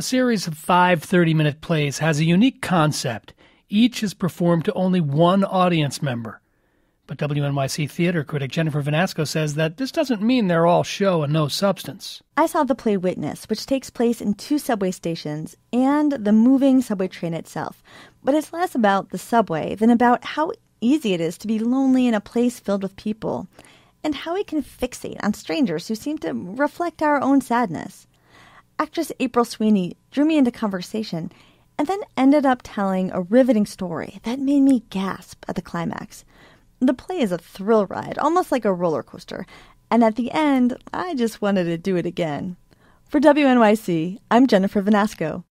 A series of five 30 minute plays has a unique concept. Each is performed to only one audience member. But WNYC theater critic Jennifer Vanasco says that this doesn't mean they're all show and no substance. I saw the play Witness, which takes place in two subway stations and the moving subway train itself. But it's less about the subway than about how easy it is to be lonely in a place filled with people and how we can fixate on strangers who seem to reflect our own sadness actress April Sweeney drew me into conversation and then ended up telling a riveting story that made me gasp at the climax. The play is a thrill ride, almost like a roller coaster, and at the end, I just wanted to do it again. For WNYC, I'm Jennifer Venasco.